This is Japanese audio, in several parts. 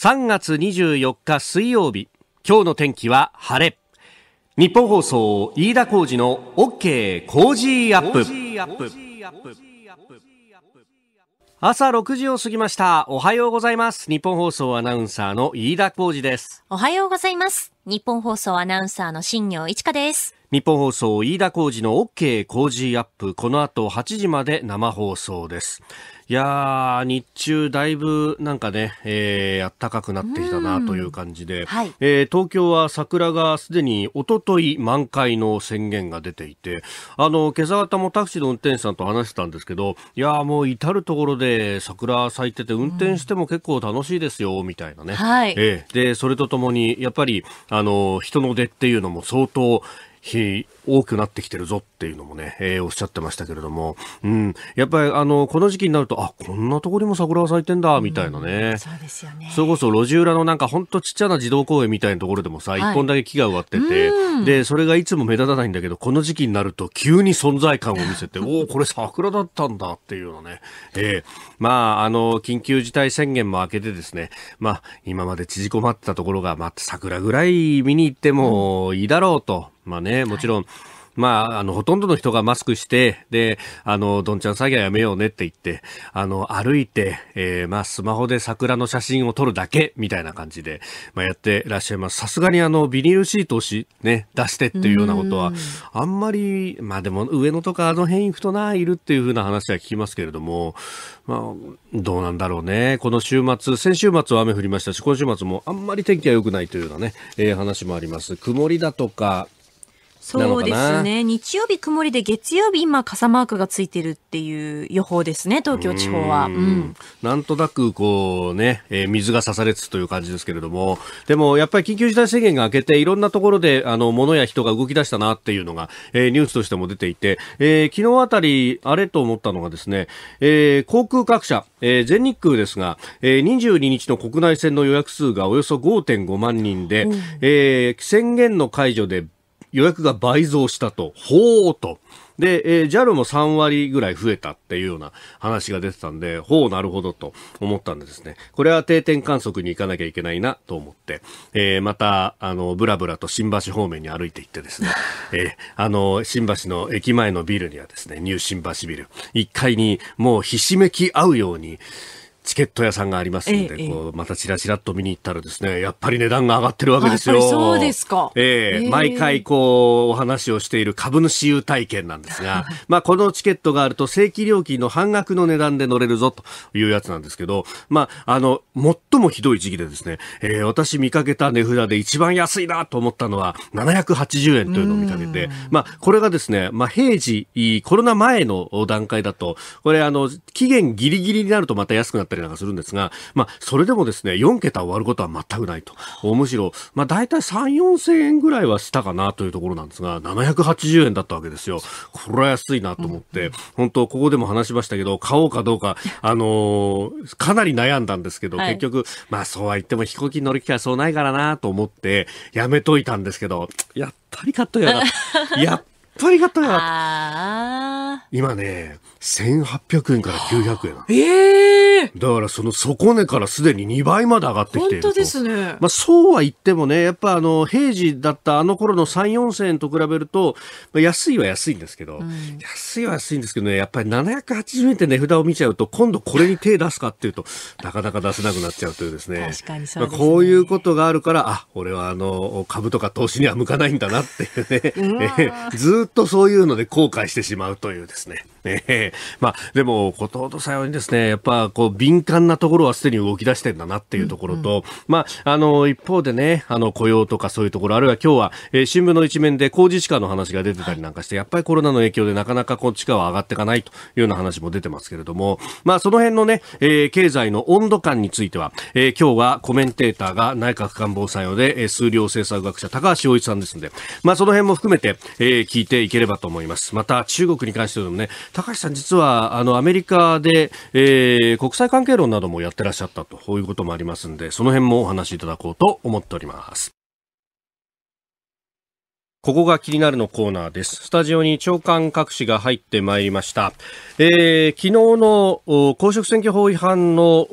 3月24日水曜日今日の天気は晴れ日本放送飯田浩二の OK 工事アップ朝6時を過ぎましたおはようございます日本放送アナウンサーの飯田浩二ですおはようございます日本放送アナウンサーの新業一華です。日本放送飯田浩二の OK 工事アップ。この後8時まで生放送です。いやー、日中だいぶなんかね、えー、暖かくなってきたなという感じで、はい、えー、東京は桜がすでにおととい満開の宣言が出ていて、あの、今朝方もタクシーの運転手さんと話してたんですけど、いやーもう至るところで桜咲いてて運転しても結構楽しいですよ、みたいなね。はい。えー、で、それとともに、やっぱり、ああの、人の出っていうのも相当、多くなってきてるぞっていうのもね、えー、おっしゃってましたけれども、うん、やっぱりあの、この時期になると、あ、こんなところにも桜が咲いてんだ、みたいなね。うん、そうですよね。それこそ路地裏のなんかほんとちっちゃな自動公園みたいなところでもさ、一、はい、本だけ木が植わってて、で、それがいつも目立たないんだけど、この時期になると急に存在感を見せて、おお、これ桜だったんだっていうのね。ええー、まあ、あの、緊急事態宣言も明けてですね、まあ、今まで縮こまってたところが、まあ、桜ぐらい見に行ってもいいだろうと。まあね、もちろん、はい、まあ、あの、ほとんどの人がマスクして、で、あの、どんちゃん詐欺はやめようねって言って、あの、歩いて、えー、まあ、スマホで桜の写真を撮るだけ、みたいな感じで、まあ、やってらっしゃいます。さすがにあの、ビニールシートをし、ね、出してっていうようなことは、あんまり、まあでも、上野とかあの辺行くとな、いるっていうふうな話は聞きますけれども、まあ、どうなんだろうね。この週末、先週末は雨降りましたし、今週末もあんまり天気は良くないというようなね、えー、話もあります。曇りだとか、そうですね。日曜日曇りで月曜日今傘マークがついてるっていう予報ですね、東京地方は。うんうん,、なんとなくこうね、えー、水が刺されつという感じですけれども、でもやっぱり緊急事態宣言が明けていろんなところであの物や人が動き出したなっていうのが、えー、ニュースとしても出ていて、えー、昨日あたりあれと思ったのがですね、えー、航空各社、えー、全日空ですが、えー、22日の国内線の予約数がおよそ5.5万人で、うん、えー、宣言の解除で予約が倍増したと。ほうと。で、えー、JAL も3割ぐらい増えたっていうような話が出てたんで、ほう、なるほどと思ったんでですね、これは定点観測に行かなきゃいけないなと思って、えー、また、あの、ブラブラと新橋方面に歩いていってですね、えー、あの、新橋の駅前のビルにはですね、ニュー新橋ビル、1階にもうひしめき合うように、チケット屋さんがありますんで、ええ、こうまたちらちらっと見に行ったらですねやっぱり値段が上がってるわけですよ。そうですか、えー、えー、毎回こうお話をしている株主優待券なんですがまあこのチケットがあると正規料金の半額の値段で乗れるぞというやつなんですけど、まあ、あの最もひどい時期でですね、えー、私見かけた値札で一番安いなと思ったのは780円というのを見かけて、まあ、これがですね、まあ、平時コロナ前の段階だとこれあの期限ギリギリになるとまた安くなったりりなんかするんですが、まあ、それでもですね、4桁割ることは全くないと。むしろ、まあ、大体3、4千円ぐらいはしたかなというところなんですが、780円だったわけですよ。これは安いなと思って、うん、本当、ここでも話しましたけど、買おうかどうか、あのー、かなり悩んだんですけど、はい、結局、まあ、そうは言っても飛行機に乗る機会そうないからなと思って、やめといたんですけど、やっぱり買っといやな。や っ当ありがた今ね、1800円から900円ええー、だからその底値からすでに2倍まで上がってきている本当ですね。まあそうは言ってもね、やっぱあの、平時だったあの頃の3、4000円と比べると、まあ、安いは安いんですけど、うん、安いは安いんですけどね、やっぱり780円って値札を見ちゃうと、今度これに手出すかっていうと、なかなか出せなくなっちゃうというですね。確かにそう、ね、まあ、こういうことがあるから、あ、俺はあの、株とか投資には向かないんだなっていうね、ずっっとそういうので後悔してしまうというですね。えー、まあ、でも、ことほどさようにですね、やっぱ、こう、敏感なところはすでに動き出してんだなっていうところと、うんうん、まあ、あの、一方でね、あの、雇用とかそういうところ、あるいは今日は、えー、新聞の一面で工事地価の話が出てたりなんかして、やっぱりコロナの影響でなかなかこう、地価は上がっていかないというような話も出てますけれども、まあ、その辺のね、えー、経済の温度感については、えー、今日はコメンテーターが内閣官房参与で、えー、数量政策学者、高橋洋一さんですんで、まあ、その辺も含めて、えー、聞いていければと思います。また、中国に関してもね、高橋さん、実はあのアメリカで、えー、国際関係論などもやってらっしゃったとこういうこともありますんで、その辺もお話しいただこうと思っております。ここが気になるのコーナーです。スタジオに長官各紙が入ってまいりました。えー、昨日の公職選挙法違反の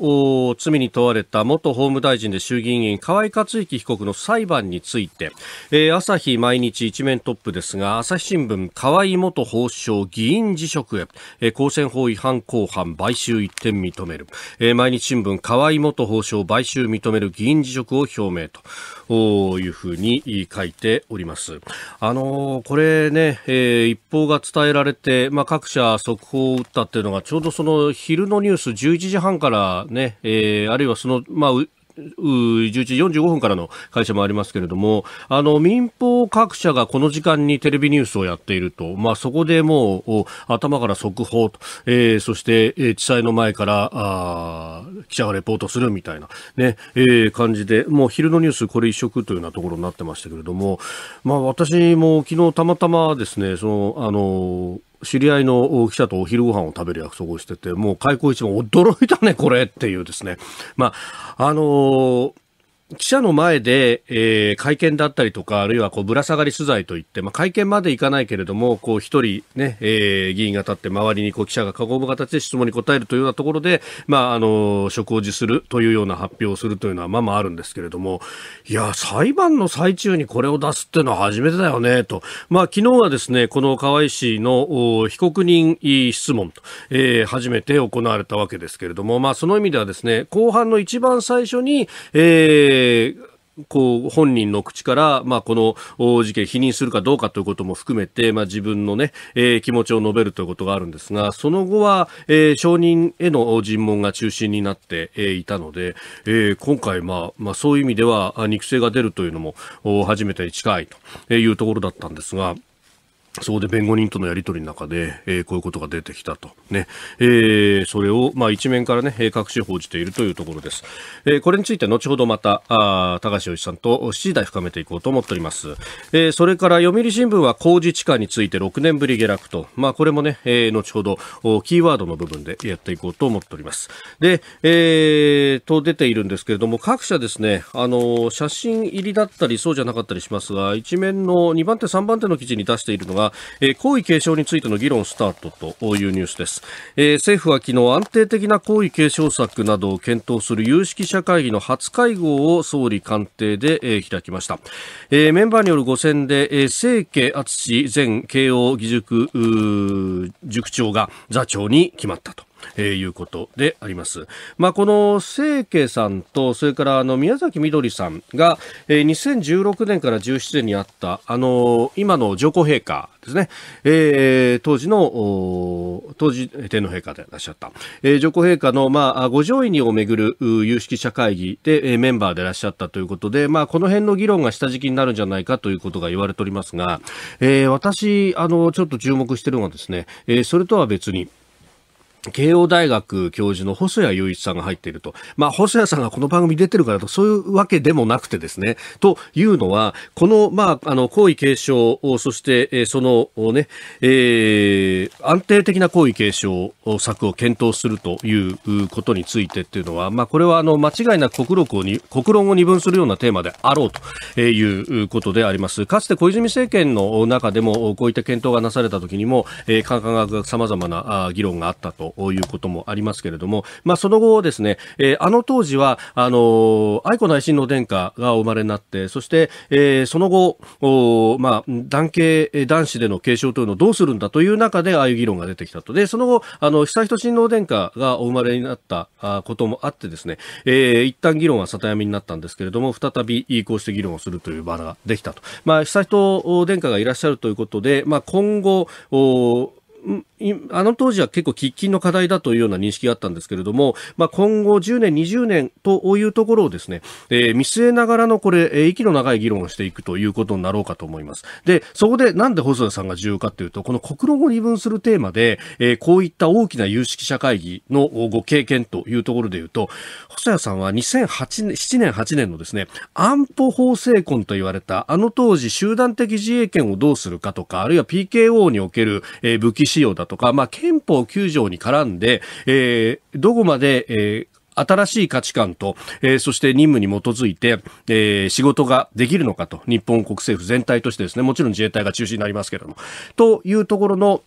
罪に問われた元法務大臣で衆議院議員河井克行被告の裁判について、えー、朝日毎日一面トップですが、朝日新聞河井元法相議員辞職へ、えー、公選法違反公判買収一点認める、えー、毎日新聞河井元法相買収認める議員辞職を表明というふうに書いております。あのー、これね、えー、一報が伝えられて、まあ、各社速報を打ったっていうのが、ちょうどその昼のニュース11時半からね、えー、あるいはその、まあ、11時45分からの会社もありますけれども、あの、民放各社がこの時間にテレビニュースをやっていると、まあ、そこでもう、頭から速報と、えー、そして、えー、地裁の前から、あ記者がレポートするみたいな、ね、えー、感じで、もう昼のニュースこれ一色というようなところになってましたけれども、まあ、私も昨日たまたまですね、その、あの知り合いの記者とお昼ご飯を食べる約束をしてて、もう開口一番驚いたね、これっていうですね。まあ、あのー記者の前で、えー、会見だったりとか、あるいはこうぶら下がり取材といって、まあ、会見まで行かないけれども、こう一人ね、えー、議員が立って周りにこう記者が囲む形で質問に答えるというようなところで、まあ、あの、職を辞するというような発表をするというのはまあまああるんですけれども、いや、裁判の最中にこれを出すっていうのは初めてだよね、と。まあ、昨日はですね、この河合氏の被告人質問と、えー、初めて行われたわけですけれども、まあ、その意味ではですね、後半の一番最初に、えーえーこう本人の口から、まあ、この事件否認するかどうかということも含めて、まあ、自分のね、えー、気持ちを述べるということがあるんですがその後は、えー、証人への尋問が中心になって、えー、いたので、えー、今回、まあまあ、そういう意味では肉声が出るというのも初めてに近いというところだったんですが。そこで弁護人とのやり取りの中で、えー、こういうことが出てきたと。ね。えー、それを、まあ、一面からね、各種報じているというところです。えー、これについて後ほどまた、あ高橋洋一さんと7時台深めていこうと思っております。えー、それから読売新聞は工事地下について6年ぶり下落と。まあ、これもね、えー、後ほど、キーワードの部分でやっていこうと思っております。で、えー、と出ているんですけれども、各社ですね、あの、写真入りだったり、そうじゃなかったりしますが、一面の2番手、3番手の記事に出しているのが、えー、皇位継承についての議論スタートというニュースです、えー、政府は昨日安定的な皇位継承策などを検討する有識者会議の初会合を総理官邸で、えー、開きました、えー、メンバーによる5選で、えー、清家敦前慶応義塾塾長が座長に決まったとえー、いうことであります。まあ、この清家さんと、それからあの宮崎みどりさんが、えー、2016年から17年にあった、あのー、今の上皇陛下ですね、えー、当時の、当時天皇陛下でいらっしゃった、えー、上皇陛下の、まあ、ご上位にをめぐる有識者会議で、えー、メンバーでいらっしゃったということで、まあ、この辺の議論が下敷きになるんじゃないかということが言われておりますが、えー、私、あの、ちょっと注目してるのはですね、えー、それとは別に、慶応大学教授の細谷雄一さんが入っていると。まあ、細谷さんがこの番組出てるからと、そういうわけでもなくてですね。というのは、この、まあ、あの、皇位継承、そして、えその、ね、えー、安定的な皇位継承策を検討するということについてっていうのは、まあ、これは、あの、間違いなく国論をに、国論を二分するようなテーマであろうということであります。かつて小泉政権の中でも、こういった検討がなされた時にも、えー、科学が様々な議論があったと。いうこともありますけれども、まあ、その後ですね、えー、あの当時は、あの愛子内親王殿下がお生まれになって、そして、えー、その後、おまあ、男系、男子での継承というのをどうするんだという中で、ああいう議論が出てきたと。で、その後、あの、悠仁親王殿下がお生まれになったこともあってですね、えー、一旦議論は里みになったんですけれども、再び、こうして議論をするという場ができたと。まあ、悠仁殿下がいらっしゃるということで、まあ、今後、おあの当時は結構喫緊の課題だというような認識があったんですけれども、まあ、今後10年、20年というところをですね、えー、見据えながらのこれ、えー、息の長い議論をしていくということになろうかと思います。で、そこでなんで細田さんが重要かというと、この国論を二分するテーマで、えー、こういった大きな有識者会議のご経験というところでいうと、細谷さんは2008年、7年、8年のですね、安保法制婚と言われた、あの当時集団的自衛権をどうするかとか、あるいは PKO における、えー、武器使用だとか、まあ、憲法9条に絡んで、えー、どこまで、えー新しい価値観と、えー、そして任務に基づいて、えー、仕事ができるのかと、日本国政府全体としてですね、もちろん自衛隊が中心になりますけれども、というところの、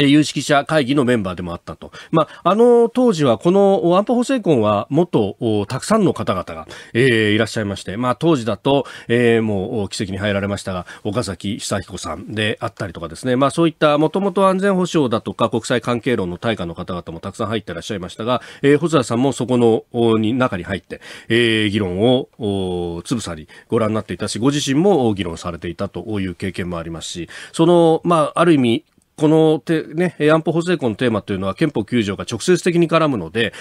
有識者会議のメンバーでもあったと。まあ、あの当時はこの安保法制婚はもっとたくさんの方々が、えー、いらっしゃいまして、まあ当時だと、えー、もう奇跡に入られましたが、岡崎久彦さんであったりとかですね、まあそういったもともと安全保障だとか国際関係論の対価の方々もたくさん入っていらっしゃいましたが、えー、細田さんもそこのに中に入って、えー、議論をつぶさにご覧になっていたし、ご自身も議論されていたという経験もありますし、その、まあある意味このて、ね、安保法制項のテーマというのは憲法9条が直接的に絡むので、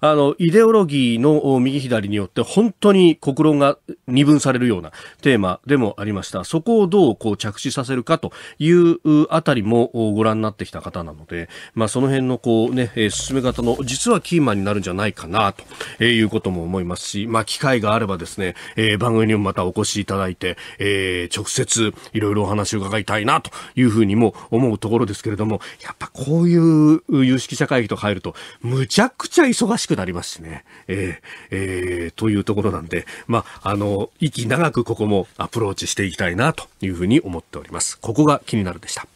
あの、イデオロギーの右左によって本当に国論が二分されるようなテーマでもありました。そこをどうこう着地させるかというあたりもご覧になってきた方なので、まあその辺のこうね、進め方の実はキーマンになるんじゃないかなということも思いますし、まあ機会があればですね、えー、番組にもまたお越しいただいて、えー、直接いろいろお話を伺いたいなというふうにも思うところころですけれども、やっぱこういう有識者会議と入ると、むちゃくちゃ忙しくなりますしね。えー、えー、というところなんで、まあ、あの、息長くここもアプローチしていきたいなというふうに思っております。ここが気になるでした。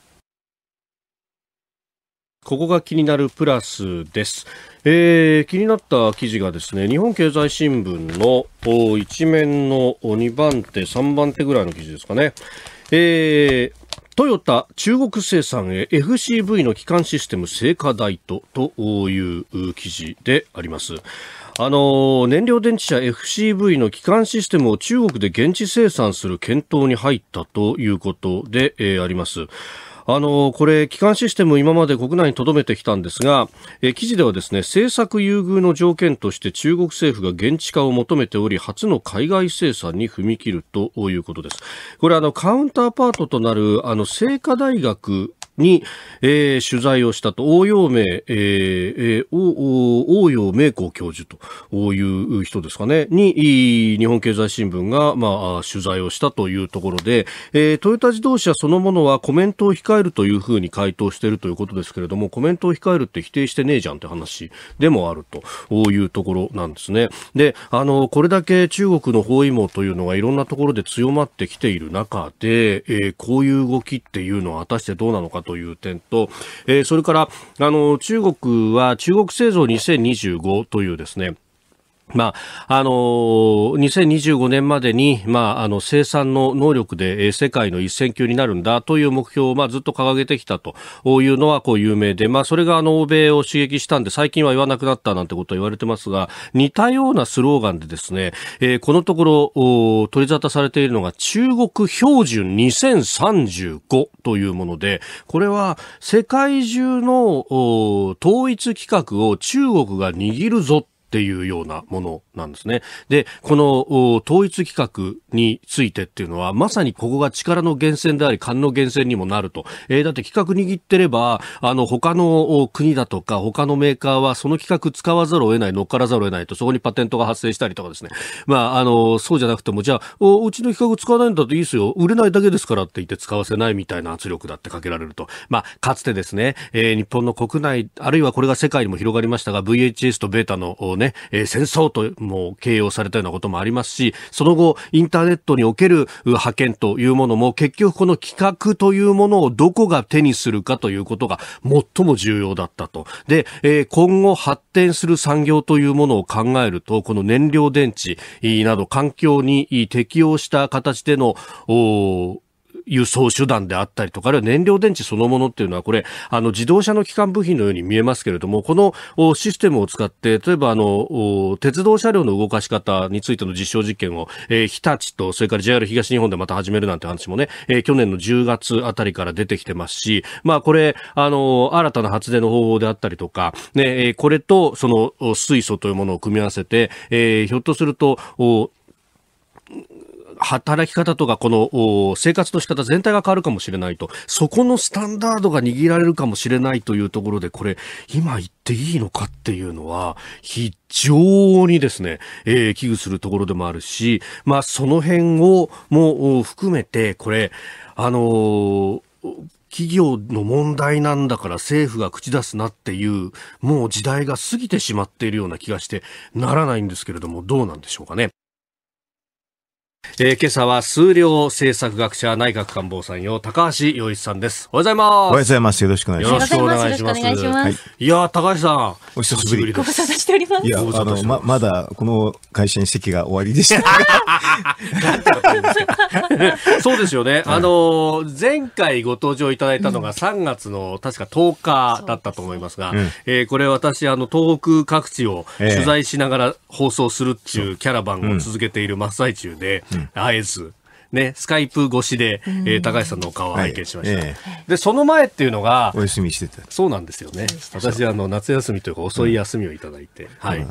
ここが気になるプラスです。えー、気になった記事がですね、日本経済新聞の一面の2番手、3番手ぐらいの記事ですかね。えー、トヨタ中国生産へ FCV の基幹システム成果大とという記事であります。あの燃料電池車 FCV の基幹システムを中国で現地生産する検討に入ったということで、えー、あります。あのこれ、基幹システム、今まで国内に留めてきたんですが、え記事ではですね政策優遇の条件として中国政府が現地化を求めており、初の海外生産に踏み切るということです。これあのカウンターパートとなるあの清華大学に、えー、取材をしたと、応用名、えーえー、応用名工教授という人ですかね、に、日本経済新聞が、まあ、取材をしたというところで、えー、トヨタ自動車そのものはコメントを控えるというふうに回答しているということですけれども、コメントを控えるって否定してねえじゃんって話でもあるというところなんですね。で、あの、これだけ中国の包囲網というのがいろんなところで強まってきている中で、えー、こういう動きっていうのは果たしてどうなのかという点と、えー、それからあの中国は中国製造2025というですねまあ、あの2025年までに、まあ、あの、生産の能力で、世界の一線級になるんだという目標を、まあ、ずっと掲げてきたというのは、こう、有名で、まあ、それが、あの、欧米を刺激したんで、最近は言わなくなったなんてことは言われてますが、似たようなスローガンでですね、えー、このところ、取り沙汰されているのが、中国標準2035というもので、これは、世界中の、統一規格を中国が握るぞっていうようなものなんですね。で、この統一規格についてっていうのは、まさにここが力の源泉であり、勘の源泉にもなると。えー、だって企画握ってれば、あの、他の国だとか、他のメーカーはその企画使わざるを得ない、乗っからざるを得ないと、そこにパテントが発生したりとかですね。まあ、あの、そうじゃなくても、じゃあ、うちの企画使わないんだといいですよ。売れないだけですからって言って使わせないみたいな圧力だってかけられると。まあ、かつてですね、えー、日本の国内、あるいはこれが世界にも広がりましたが、VHS とベータの、ね、ね、えー、戦争とも形容されたようなこともありますし、その後、インターネットにおける派遣というものも、結局この企画というものをどこが手にするかということが最も重要だったと。で、えー、今後発展する産業というものを考えると、この燃料電池など環境に適応した形での、お輸送手段であったりとか、あるいは燃料電池そのものっていうのは、これ、あの、自動車の基幹部品のように見えますけれども、このシステムを使って、例えば、あの、鉄道車両の動かし方についての実証実験を、えー、日立と、それから JR 東日本でまた始めるなんて話もね、えー、去年の10月あたりから出てきてますし、まあ、これ、あの、新たな発電の方法であったりとか、ね、これと、その、水素というものを組み合わせて、えー、ひょっとすると、働き方とか、この生活の仕方全体が変わるかもしれないと、そこのスタンダードが握られるかもしれないというところで、これ、今言っていいのかっていうのは、非常にですね、えー、危惧するところでもあるし、まあ、その辺をも含めて、これ、あのー企業の問題なんだから政府が口出すなっていう、もう時代が過ぎてしまっているような気がしてならないんですけれども、どうなんでしょうかね。えー、今朝は数量政策学者内閣官房参与高橋洋一さんです。おはようございます。おはようございます。よろしくお願いします。よろしくお願いします。いますはい、いや高橋さん、お久しぶりご無沙汰しております。いや、あのままだこの会社に席が終わりでした。そうですよね。あの前回ご登場いただいたのが3月の、確か10日だったと思いますが、うん、えー、これ私あの東北各地を取材しながら放送するっていうキャラバンを続けている真っ最中で。后一次。ね、スカイプ越しで、えー、高橋さんのお顔を拝見しました、はいえー、で、その前っていうのが、お休みしてた。そうなんですよね。私、あの、夏休みというか遅い休みをいただいて、うん、はい。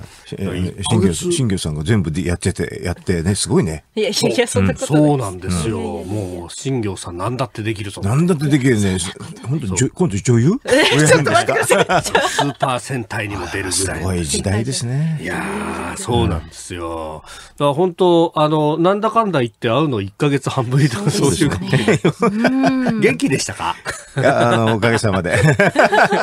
新業、新業さんが全部でやってて、やってね、すごいね。いやいや、そんなこと、うん、そうなんですよ。うん、もう、新業さんなんだってできるぞ。んだってできるね。本当に、今度女優ちょっと待ってください。スーパー戦隊にも出るぐらい。すごい時代ですね。いやそうなんですよ。だから本当、あの、なんだかんだ言って会うの1ヶ月半ぶりとかそういう感ね、元気でしたかあのおかげさまで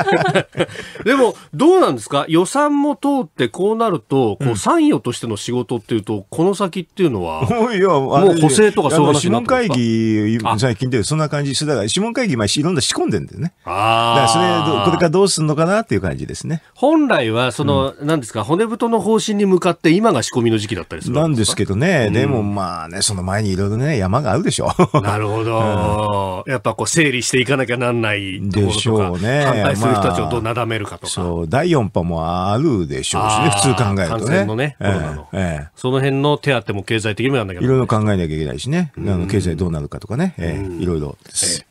でもどうなんですか予算も通ってこうなるとこう参与としての仕事っていうとこの先っていうのは、うん、もう補正とかそう諮問会議最近でそんな感じしてだから諮問会議まあ、いろんな仕込んでるんだよねああ。それこれからどうするのかなっていう感じですね本来はその、なんですか骨太の方針に向かって今が仕込みの時期だったりするなんですけどね、でもまあねその前にいろいろねな山があるでしょ。なるほど、うん、やっぱこう整理していかなきゃなんないところとかでしょうね。反対する人たちをどうなだめるかとか、まあ、そう、第4波もあるでしょうしね、普通考えるとね。のね、の。えー、えー、その辺の手当も経済的にもやんなきゃいろいろ考えなきゃいけないしね。あの経済どうなるかとかね、えー、いろいろです。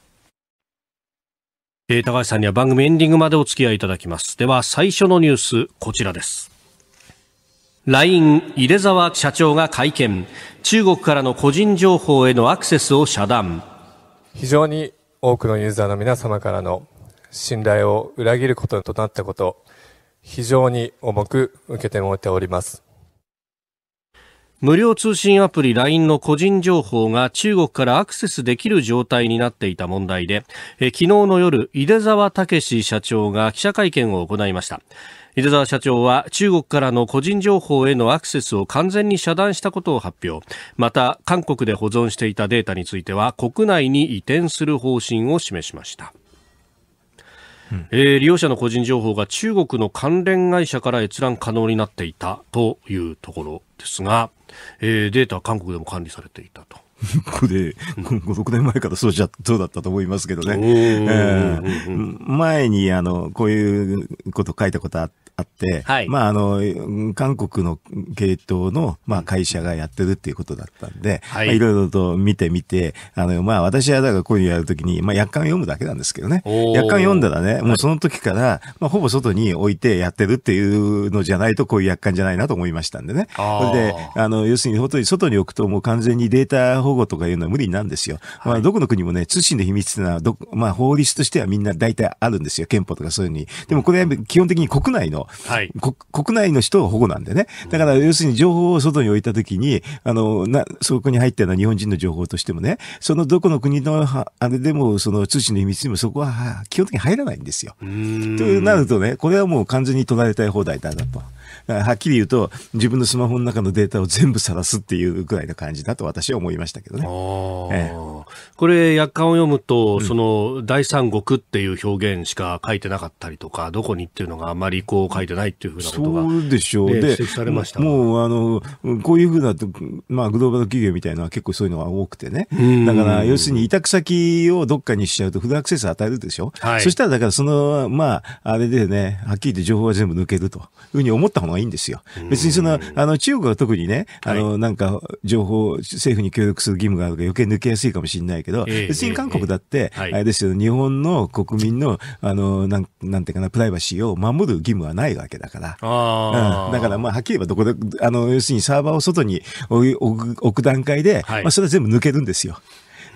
ええー、高橋さんには番組エンディングまでお付き合いいただきます。では最初のニュース、こちらです。LINE 入澤沢社長が会見。中国からの個人情報へのアクセスを遮断非常に多くのユーザーの皆様からの信頼を裏切ることとなったこと非常に重く受け止めております無料通信アプリ LINE の個人情報が中国からアクセスできる状態になっていた問題で、え昨日の夜、井出沢武社長が記者会見を行いました。出澤社長は中国からの個人情報へのアクセスを完全に遮断したことを発表また韓国で保存していたデータについては国内に移転する方針を示しましたうん、えー、利用者の個人情報が中国の関連会社から閲覧可能になっていたというところですが、えー、データは韓国でも管理されていたと。これ、5、6年前からそうじゃ、そうだったと思いますけどね。前に、あの、こういうこと書いたことあって、あって、はい、まあ、あの、韓国の系統の、まあ、会社がやってるっていうことだったんで、はい、いろいろと見てみて、あの、まあ、私はだからこういうやるときに、まあ、約款読むだけなんですけどね。約款読んだらね、もうその時から、まあ、ほぼ外に置いてやってるっていうのじゃないと、こういう約款じゃないなと思いましたんでね。それで、あの、要するに本当に外に置くともう完全にデータ保護とかいうのは無理なんですよ。はい、まあ、どこの国もね、通信の秘密っていうのはど、まあ、法律としてはみんな大体あるんですよ。憲法とかそういうのに。でもこれは基本的に国内のはい、国内の人が保護なんでね。だから要するに情報を外に置いたときに、あの、な、そこに入ったような日本人の情報としてもね、そのどこの国の、あれでも、その通信の秘密にもそこは基本的に入らないんですよ。となるとね、これはもう完全に取られたい放題だなと。はっきり言うと、自分のスマホの中のデータを全部晒すっていうぐらいの感じだと私は思いましたけどね。ええ、これ、約款を読むと、うん、その、第三国っていう表現しか書いてなかったりとか、どこにっていうのがあまりこう書いてないっていうふうなことが、そうでしょう。で、指摘されましたもう、あの、こういうふうな、まあ、グローバル企業みたいなのは結構そういうのが多くてね。だから、要するに委託先をどっかにしちゃうと、フルアクセス与えるでしょ。はい、そしたら、だからその、まあ、あれでね、はっきり言って情報は全部抜けるというふうに思った方ががいいんですよ。別にその、あの、中国は特にね、あの、なんか、情報、政府に協力する義務があるから余計抜けやすいかもしれないけど、別に韓国だって、あれですよ、日本の国民の、あの、なん、なんていうかな、プライバシーを守る義務はないわけだから。うん、だから、まあ、はっきり言えばどこで、あの、要するにサーバーを外に置く段階で、まあ、それは全部抜けるんですよ。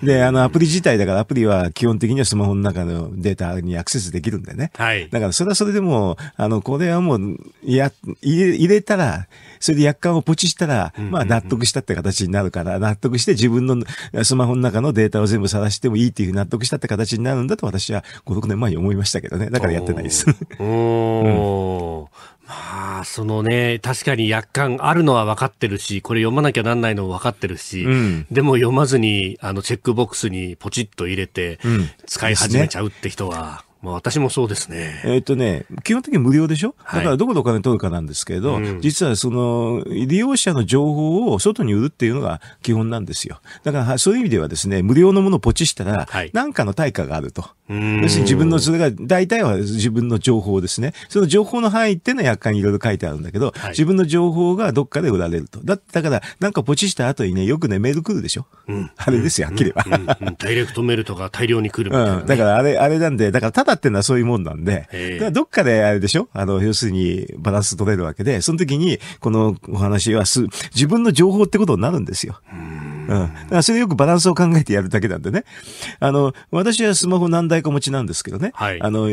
で、あの、アプリ自体だから、アプリは基本的にはスマホの中のデータにアクセスできるんでね。はい。だから、それはそれでも、あの、これはもう、や、入れ、たら、それで約款をポチしたら、まあ、納得したって形になるから、納得して自分のスマホの中のデータを全部晒してもいいっていう納得したって形になるんだと、私は5、6年前に思いましたけどね。だからやってないです。おー。うんはあ、そのね、確かに約款あるのは分かってるし、これ読まなきゃなんないのも分かってるし、うん、でも読まずに、あの、チェックボックスにポチッと入れて、使い始めちゃうって人は、まあ、私もそうですね。えっ、とね、基本的に無料でしょ、はい、だからどこでお金取るかなんですけど、うん、実はその、利用者の情報を外に売るっていうのが基本なんですよ。だから、そういう意味ではですね、無料のものをポチしたら、はい、なんかの対価があると。要するに自分の、それが大体は自分の情報ですね。その情報の範囲っていうのは約款にいろいろ書いてあるんだけど、はい、自分の情報がどっかで売られると。だだから、なんかポチした後にね、よくね、メール来るでしょ。うん、あれですよ、はっきりは、うんうん、ダイレクトメールとか大量に来るみたいな、ね、だからあれ、あれなんで、だからただっていうのはそういうもんなんで、だからどっかであれでしょあの、要するにバランス取れるわけで、その時に、このお話はす、自分の情報ってことになるんですよ。うんだからそれよくバランスを考えてやるだけなんでね。あの、私はスマホ何台か持ちなんですけどね。はい、あの、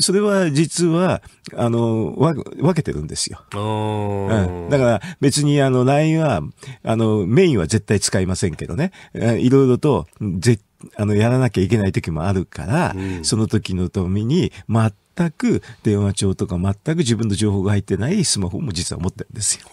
それは実は、あの、分けてるんですよ。うん、だから別にあの LINE は、あの、メインは絶対使いませんけどね。いろいろと、あの、やらなきゃいけない時もあるから、うん、その時のために全く電話帳とか全く自分の情報が入ってないスマホも実は持ってるんですよ。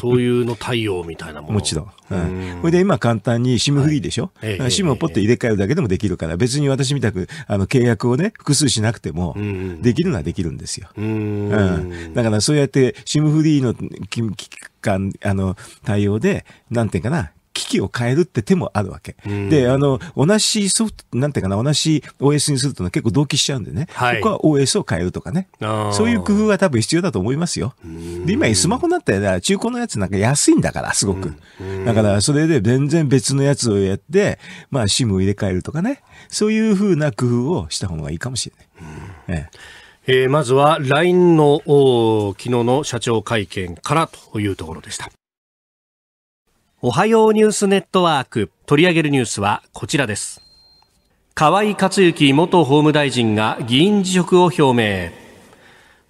そういうの対応みたいなものもちろん。うん、これで今簡単に SIM フリーでしょ、はい、SIM をポッと入れ替えるだけでもできるから、別に私みたくあの契約をね、複数しなくても、できるのはできるんですよ。うん、うん、だからそうやって SIM フリーの期間、あの、対応で、なんていうかな、機器を変えるって手もあるわけ。で、あの、同じソフト、なんていうかな、同じ OS にすると結構同期しちゃうんでね、はい、ここは OS を変えるとかね、そういう工夫が多分必要だと思いますよ。で、今スマホになったら、中古のやつなんか安いんだから、すごく。だから、それで全然別のやつをやって、まあ、SIM を入れ替えるとかね、そういうふうな工夫をした方がいいかもしれない。えええー、まずは LINE の昨日の社長会見からというところでした。おはようニュースネットワーク取り上げるニュースはこちらです河井克行元法務大臣が議員辞職を表明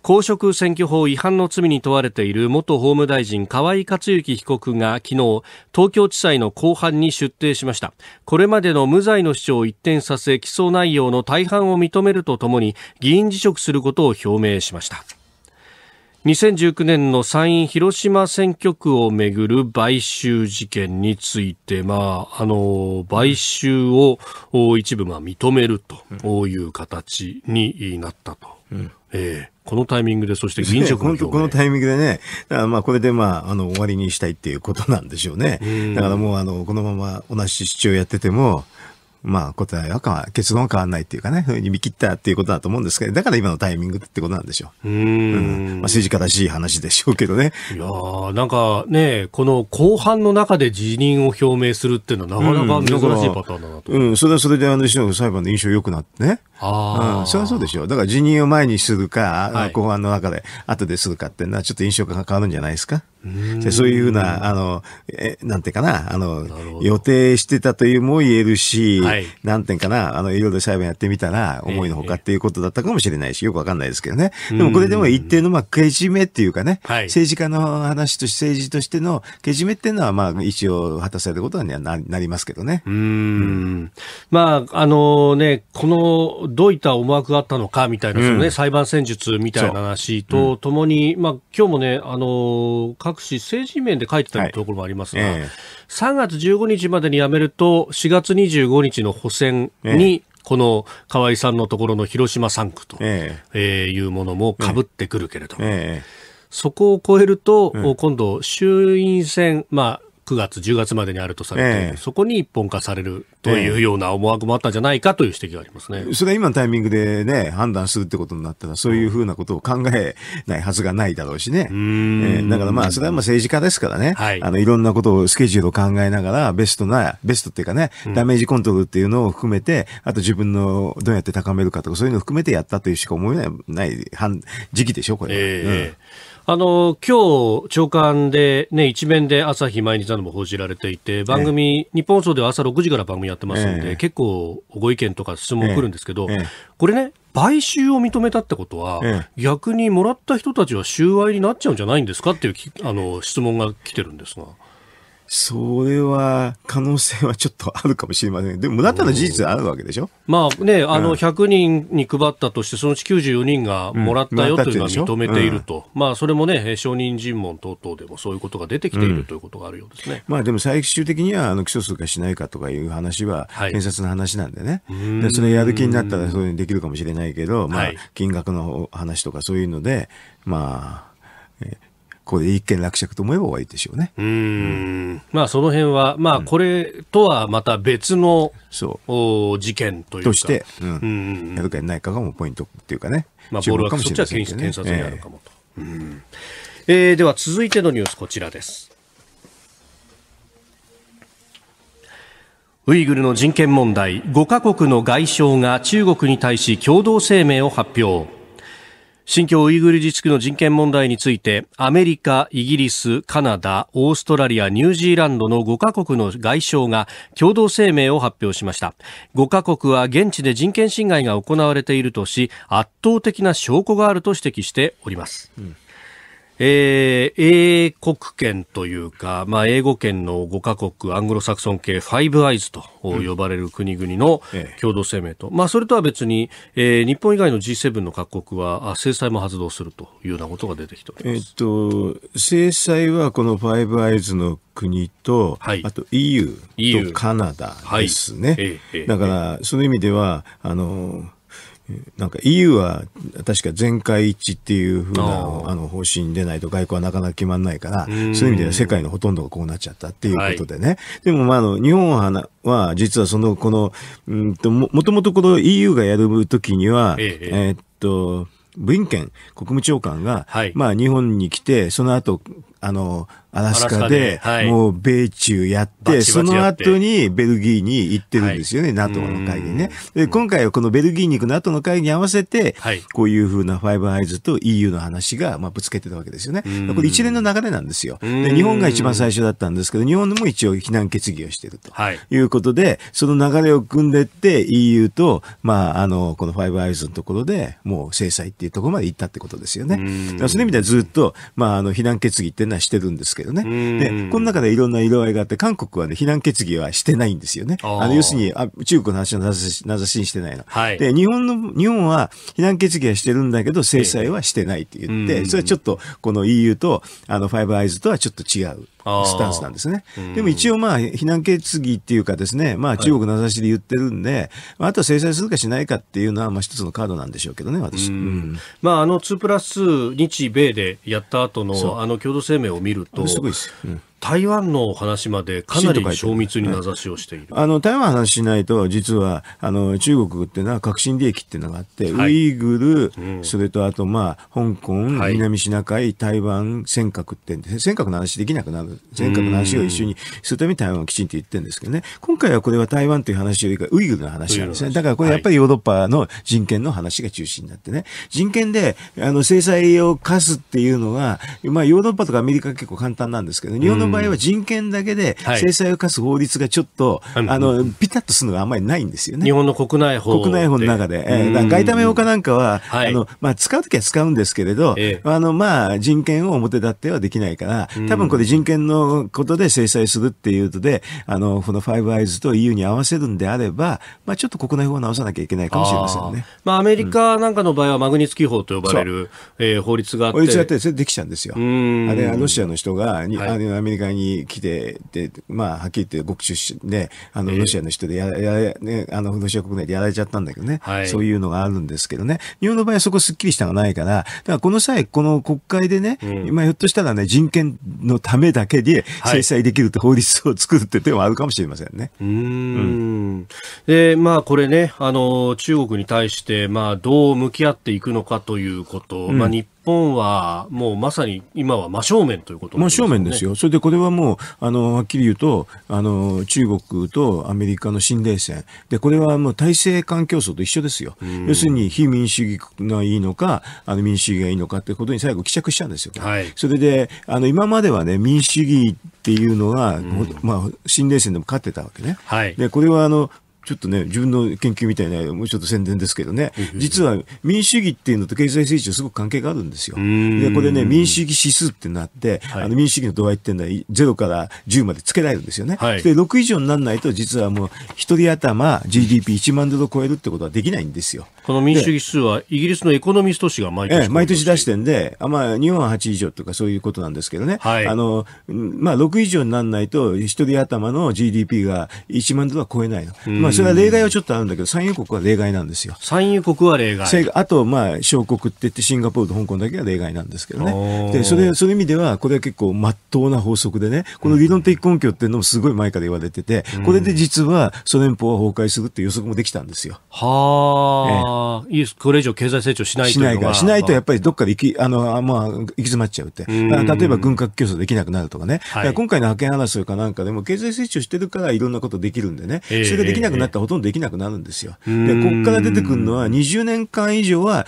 公職選挙法違反の罪に問われている元法務大臣河井克行被告が昨日東京地裁の公判に出廷しましたこれまでの無罪の主張を一転させ起訴内容の大半を認めるとともに議員辞職することを表明しました2019年の参院広島選挙区をめぐる買収事件について、まあ、あの買収を一部まあ認めるという形になったと。うん、えーこのタイミングで、そして議員職の 表このタイミングでね、まあこれでまああの終わりにしたいっていうことなんでしょうね。だからもうあのこのまま同じ主張やってても、まあ答えは変わ、結論は変わらないっていうかね、に見切ったっていうことだと思うんですけど、だから今のタイミングってことなんでしょう。うん,、うん。まあ政治家らしい話でしょうけどね。いやなんかね、この後半の中で辞任を表明するっていうのはなかなか珍しいパターンだなと。うん、うん、それはそれであの、裁判の印象良くなってね。ああ、うん。それはそうでしょう。だから辞任を前にするか、はい、後半の中で、後でするかっていうのはちょっと印象が変わるんじゃないですか。そういうふうな、あの、え、なんていうかな、あの、予定してたというも言えるし、はい、なんていうかな、あの、いろいろ裁判やってみたら、思いのほかっていうことだったかもしれないし、よくわかんないですけどね。でもこれでも一定の、まあ、けじめっていうかね、政治家の話として、政治としてのけじめっていうのは、まあ、一応果たされることにはなりますけどね。うん。まあ、あのね、この、どういった思惑があったのかみたいな、そのね、うん、裁判戦術みたいな話とともに、まあ、今日もね、あの、各政治面で書いてたところもありますが、はいえー、3月15日までに辞めると4月25日の補選に、えーこの河合さんのところの広島3区と、ええいうものもかぶってくるけれども、ええそこを超えると、うん、今度、衆院選、ま9月、10月までにあるとされて、ええ、そこに一本化されるというような思惑もあったんじゃないかという指摘がありますね、それは今のタイミングで、ね、判断するってことになったら、そういうふうなことを考えないはずがないだろうしね、うん、だからまあ、それはまあ政治家ですからね、はい、あのいろんなことを、スケジュールを考えながら、ベストな、ベストっていうかね、ダメージコントロールっていうのを含めて、あと自分のどうやって高めるかとか、そういうのを含めてやったというしか思えないない時期でしょ、これは。えーうんあの今日朝刊で、ね、一面で朝日毎日なども報じられていて、番組、日本放送では朝6時から番組やってますんで、ええ、結構ご意見とか質問来るんですけど、え、これね、買収を認めたってことは、逆にもらった人たちは収賄になっちゃうんじゃないんですかっていうあの質問が来てるんですが。それは、可能性はちょっとあるかもしれませんでも、無駄な事実あるわけでしょまあね、あの、100人に配ったとして、そのうち94人がもらったよというのは認めていると。うん、まあ、それもね、証人尋問等々でもそういうことが出てきているということがあるようですね。うん、まあ、でも最終的には、あの、起訴するかしないかとかいう話は、検察の話なんでね。はい、それやる気になったら、そういうのできるかもしれないけど、まあ、金額の話とかそういうので、まあ、これ一件落着と思えば終わりでしょうね。うん、まあその辺は、まあこれとはまた別の、うん、事件というか。として、うん、うん、やるかやないかがもポイントっていうかね。まあボールはかもしれない、検察にあるかもと。えー、えー、では続いてのニュースこちらです。ウイグルの人権問題、5カ国の外相が中国に対し共同声明を発表。新疆ウイグル自治区の人権問題についてアメリカ、イギリス、カナダ、オーストラリア、ニュージーランドの5カ国の外相が共同声明を発表しました5カ国は現地で人権侵害が行われているとし圧倒的な証拠があると指摘しております、うんえー、英国圏というか、まあ、英語圏の5カ国、アングロサクソン系、ファイブアイズと呼ばれる国々の共同声明と、うんええ、まあ、それとは別に、えー、日本以外の G7 の各国は制裁も発動するというようなことが出てきております、えっと、制裁はこのファイブアイズの国と、はい、あと EU とカナダですね。はいえ、だから、その意味では、あの、なんか EU は確か全会一致っていうふうなあの方針でないと外交はなかなか決まらないから、そういう意味では世界のほとんどがこうなっちゃったっていうことでね。はい、でもまああの日本はは実はそのこの、うんともともとこの EU がやるときには、えええー、っと、ブリンケン国務長官が、はい、まあ日本に来て、その後、あの、アラスカで、もう米中やって、その後にベルギーに行ってるんですよね、はい、NATO の会議ね。で、今回はこのベルギーに行く NATO の会議に合わせて、こういうふうなファイブアイズと EU の話が、まあ、ぶつけてたわけですよね。これ一連の流れなんですよ。で、日本が一番最初だったんですけど、日本も一応非難決議をしてると。いうことで、その流れを組んでって EU と、まあ、あの、このファイブアイズのところでもう制裁っていうところまで行ったってことですよね。そういう意味ではずっと、まあ、あの、非難決議っていうのははしてるんですけどね。で、この中でいろんな色合いがあって、韓国はね、非難決議はしてないんですよね。あの要するにあ、中国の話は名指しにしてないの、はい。で、日本の、日本は非難決議はしてるんだけど、制裁はしてないって言って、それはちょっと、この EU と、あの、ファイブアイズとはちょっと違う。スタンスなんですね。でも一応まあ、非難決議っていうかですね、まあ中国名指しで言ってるんで、はい、あとは制裁するかしないかっていうのは、まあ一つのカードなんでしょうけどね、私。うん、まああの2プラス日米でやった後のあの共同声明を見ると、すごいです。うん台湾の話までかなり精密に名指しをしている、あの台湾の話しないと、実はあの中国っていうのは核心利益っていうのがあって、はい、ウイグル、うん、それとあと、まあ、香港、はい、南シナ海、台湾、尖閣って、尖閣の話できなくなる、尖閣の話を一緒にするために台湾はきちんと言ってるんですけどね、今回はこれは台湾という話よりか、ウイグルの話なんですね。だからこれやっぱりヨーロッパの人権の話が中心になってね、人権であの制裁を課すっていうのは、まあ、ヨーロッパとかアメリカ結構簡単なんですけど、日本の場合は人権だけで制裁を科す法律がちょっと、はい、あのピタッとするのがあんまりないんですよね。日本の国内法国内法の中で、えー、外為法かなんかは、はい、あのまあ、使うときは使うんですけれど、えー、あのまあ、人権を表立ってはできないから、多分これ、人権のことで制裁するっていうとで、あのこのファイブアイズと EU に合わせるんであれば、まあ、ちょっと国内法を直さなきゃいけないかもしれませんね。あまあ、アメリカなんかの場合は、マグニツキー法と呼ばれる、えー、法律があって。法律があって、それできちゃうんですよ。あれはロシアの人がに、はい、アメリカ外に来て、で、まあ、はっきり言って、極出身で、あの、ロシアの人でや、や、ね、あの、ロシア国内でやられちゃったんだけどね、はい、そういうのがあるんですけどね、日本の場合はそこすっきりしたのがないから、だからこの際、この国会でね、うん、今ひょっとしたらね、人権のためだけで制裁できるって法律を作るって手もあるかもしれませんね。はい、うん。で、まあ、これね、あの、中国に対して、まあ、どう向き合っていくのかということ、うん、まあ、日本本はもうまさに今は真正面ということ、ね、真正面ですよ、それでこれはもうあのはっきり言うとあの中国とアメリカの新冷戦で、これはもう体制間競争と一緒ですよ、要するに非民主主義がいいのか、あの民主主義がいいのかということに最後、帰着しちゃうんですよ、はい、それであの今までは、ね、民主主義っていうのは、うん、まあ、新冷戦でも勝ってたわけね、はい、でこれはあのちょっとね、自分の研究みたいな、もうちょっと宣伝ですけどね、実は民主主義っていうのと経済成長、すごく関係があるんですよ。で、これね、民主主義指数ってなって、はい、あの民主主義の度合いっていうのは0から10までつけられるんですよね。はい、で、6以上にならないと、実はもう、一人頭 GDP1 万ドルを超えるってことはできないんですよ。この民主主義指数は、イギリスのエコノミスト紙が毎年,、え毎年出してんで、あまあ、日本は8以上とかそういうことなんですけどね、はい、あのまあ、6以上にならないと、一人頭の GDP が1万ドルは超えないの。まあそれは例外はちょっとあるんだけど、産油国は例外なんですよ。産油国は例外。あと、まあ、小国って言って、シンガポールと香港だけは例外なんですけどね。で、それ、そういう意味では、これは結構、まっとうな法則でね、この理論的根拠っていうのもすごい前から言われてて、これで実は、ソ連邦は崩壊するって予測もできたんですよ。はあ、ええ、いいです。これ以上経済成長しないとしないから、しないとやっぱりどっかで行き、あの、まあ、行き詰まっちゃうって。例えば、軍拡競争できなくなるとかね。はい、今回の派遣争いかなんかでも、経済成長してるから、いろんなことできるんでね。それができなくななったほとんどできなくなるんですよ。で、ここから出てくるのは20年間以上は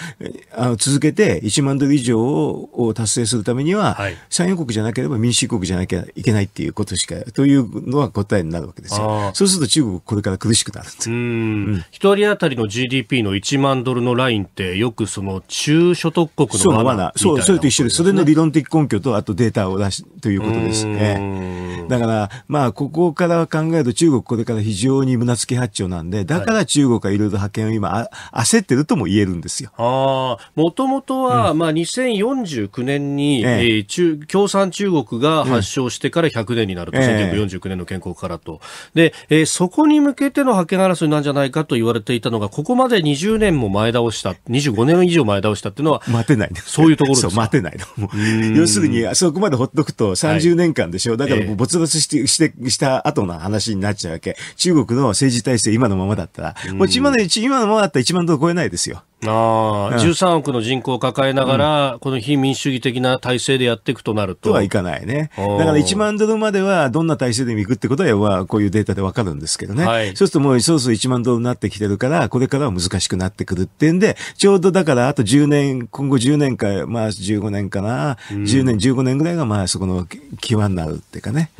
あの続けて1万ドル以上を達成するためには、産油国じゃなければ民主主義国じゃなきゃいけないっていうことしか、というのは答えになるわけですよ。そうすると中国これから苦しくなるうん。一人当たりの GDP の1万ドルのラインってよくその中所得国の罠そう、それと一緒です。それの理論的根拠と、あとデータを出し、ということですね。だから、まあ、ここから考えると中国これから非常に胸つき始発注なんで、だから中国がいろいろ派遣を今焦ってるとも言えるんですよ。もともとは、うん、まあ、2049年に、ええ中共産中国が発症してから100年になると、うん、1949年の建国からと。で、えー、そこに向けての派遣争いなんじゃないかと言われていたのが、ここまで20年も前倒した、25年以上前倒したっていうのは、待てない、ね、そういうところです待てないの。要するに、そこまでほっとくと30年間でしょ。はい、だから、没没して、して、した後の話になっちゃうわけ。中国の政治体今のままだったら、うん、もう今の、今のままだったら1万ドル超えないですよ。ああ、う13億の人口を抱えながら、うん、この非民主主義的な体制でやっていくとなると。とはいかないね。だから1万ドルまでは、どんな体制でもいくってことは、こういうデータでわかるんですけどね。はい、そうするともうそろそろ1万ドルになってきてるから、これからは難しくなってくるってんで、ちょうどだからあと10年、今後10年か、まあ15年かな、うん、10年、15年ぐらいがまあそこの際になるっていうかね。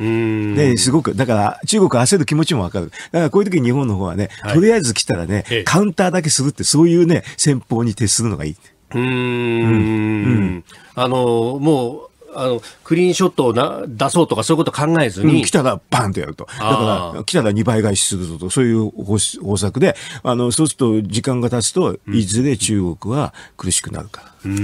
で、すごく、だから中国焦る気持ちもわかる。だからこういう時日本の方はね、はい、とりあえず来たらね、カウンターだけするって、そういうね、戦法に徹するのがいい。うんうん、あの、もう、あの、クリーンショットをな出そうとかそういうこと考えずに。うん、来たらバンとやると。だから、来たら2倍返しするぞと、そういう方策で、あの、そうすると時間が経つと、いずれ中国は苦しくなるから。うん、う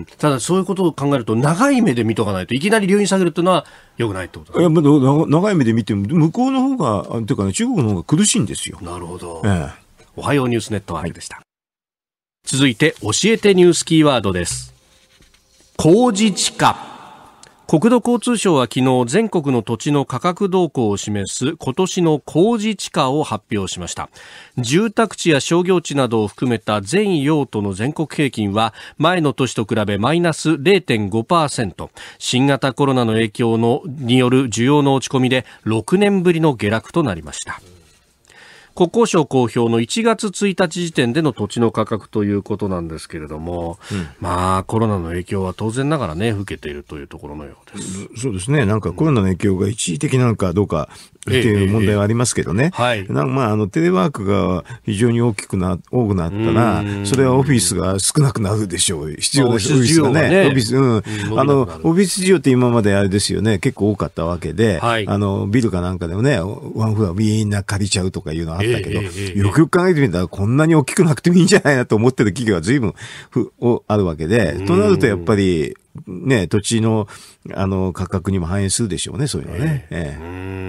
ん、ただ、そういうことを考えると、長い目で見とかないといきなり留飲下げるっていうのはよくないってこと、いや、長い目で見ても、向こうの方が、というか、ね、中国の方が苦しいんですよ。なるほど。ええ、おはようニュースネットワークでした。はい続いて教えてニュースキーワードです工事地価国土交通省は昨日全国の土地の価格動向を示す今年の工事地価を発表しました住宅地や商業地などを含めた全用途の全国平均は前の年と比べマイナス0.5%新型コロナの影響のによる需要の落ち込みで6年ぶりの下落となりました国交省公表の1月1日時点での土地の価格ということなんですけれども、うん、まあコロナの影響は当然ながらね受けているというところのようですそうですねなんかコロナの影響が一時的なのかどうかっていう問題はありますけどね、えええ、はいまあ、あのテレワークが非常に大きくな多くなったらそれはオフィスが少なくなるでしょう必要なし、まオフィスがね、ね、オフィス、うん、あのオフィス需要って今まであれですよね結構多かったわけで、はい、あのビルかなんかでもねワンフロアみんな借りちゃうとかいうのは。ったけど、よくよく考えてみたら、こんなに大きくなくてもいいんじゃないなと思ってる企業は随分ふあるわけで、となるとやっぱり、ね、土地のあの、価格にも反映するでしょうね、そういうのね。ええ